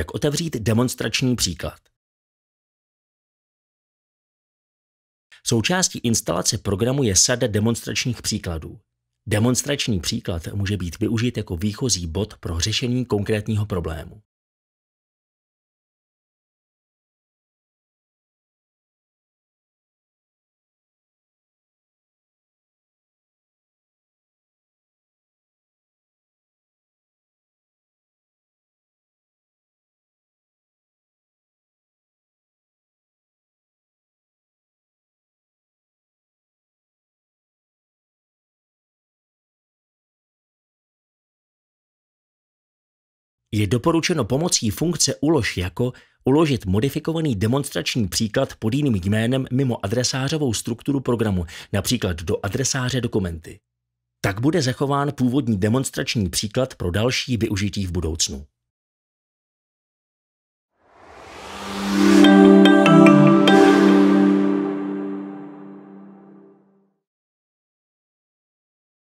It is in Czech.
jak otevřít demonstrační příklad. Součástí instalace programu je sada demonstračních příkladů. Demonstrační příklad může být využit jako výchozí bod pro řešení konkrétního problému. je doporučeno pomocí funkce ulož jako uložit modifikovaný demonstrační příklad pod jiným jménem mimo adresářovou strukturu programu, například do adresáře dokumenty. Tak bude zachován původní demonstrační příklad pro další využití v budoucnu.